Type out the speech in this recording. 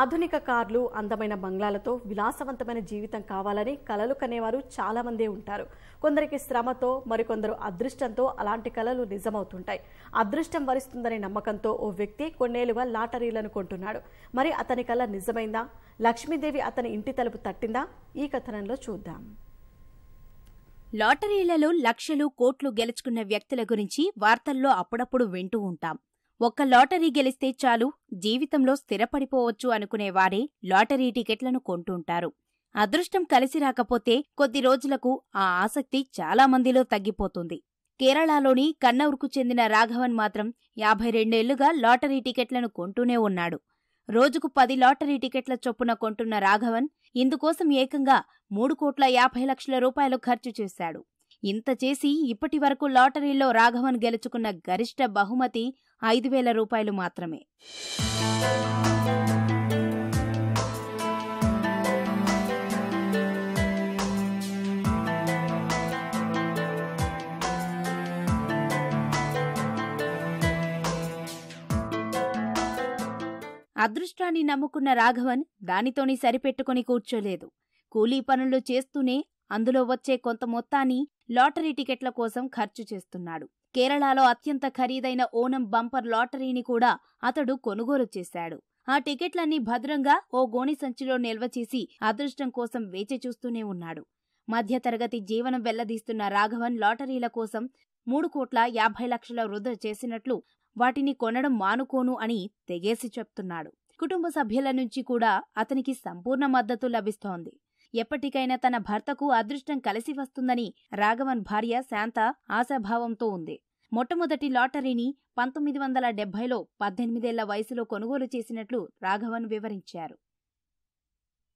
ఆధునిక కార్లు అందమైన బంగ్లాలతో విలాసవంతమైన జీవితం కావాలని కలలు కనేవారు చాలామందే ఉంటారు కొందరికి శ్రమతో మరికొందరు అదృష్టంతో అలాంటి కలలు నిజమవుతుంటాయి అదృష్టం వరిస్తుందనే నమ్మకంతో ఓ వ్యక్తి కొన్నేళ్లుగా లాటరీలను కొంటున్నాడు మరి అతని కళ నిజమైందా లక్ష్మీదేవి అతని ఇంటి తలుపు తట్టిందా ఈ కథనంలో చూద్దాం లాటరీలలో లక్షలు కోట్లు గెలుచుకున్న వ్యక్తుల గురించి వార్తల్లో అప్పుడప్పుడు వింటూ ఉంటాం ఒక్క లాటరీ గెలిస్తే చాలు జీవితంలో స్థిరపడిపోవచ్చు అనుకునేవారే లాటరీ టికెట్లను కొంటుంటారు అదృష్టం కలిసి రాకపోతే కొద్ది రోజులకు ఆ ఆసక్తి చాలా మందిలో తగ్గిపోతుంది కేరళలోని కన్నౌర్కు చెందిన రాఘవన్ మాత్రం యాభై రెండేళ్లుగా లాటరీ టికెట్లను కొంటూనే ఉన్నాడు రోజుకు పది లాటరీ టికెట్ల చొప్పున కొంటున్న రాఘవన్ ఇందుకోసం ఏకంగా మూడు కోట్ల యాభై లక్షల రూపాయలు ఖర్చు చేశాడు ఇంత చేసి ఇప్పటి వరకు లాటరీలో రాఘవన్ గెలుచుకున్న గరిష్ట బహుమతి ఐదు వేల రూపాయలు మాత్రమే అదృష్టాన్ని నమ్ముకున్న రాఘవన్ దానితోని సరిపెట్టుకుని కూర్చోలేదు కూలీ పనులు చేస్తూనే అందులో వచ్చే కొంత మొత్తాన్ని లాటరీ టికెట్ల కోసం ఖర్చు చేస్తున్నాడు కేరళలో అత్యంత ఖరీదైన ఓనం బంపర్ లాటరీని కూడా అతడు కొనుగోలు చేశాడు ఆ టికెట్లన్నీ భద్రంగా ఓ గోణి సంచిలో నిల్వ చేసి అదృష్టం కోసం వేచి చూస్తూనే ఉన్నాడు మధ్యతరగతి జీవనం వెల్లదీస్తున్న రాఘవన్ లాటరీల కోసం మూడు కోట్ల యాభై లక్షల వృధా చేసినట్లు వాటిని కొనడం మానుకోను అని తెగేసి చెప్తున్నాడు కుటుంబ సభ్యుల నుంచి కూడా అతనికి సంపూర్ణ మద్దతు లభిస్తోంది ఎప్పటికైనా తన భర్తకు అదృష్టం కలిసి వస్తుందని రాఘవన్ భార్య శాంత ఆశాభావంతో ఉంది మొట్టమొదటి లాటరీని పంతొమ్మిది వందల డెబ్బైలో పద్దెనిమిదేళ్ల వయసులో కొనుగోలు చేసినట్లు రాఘవన్ వివరించారు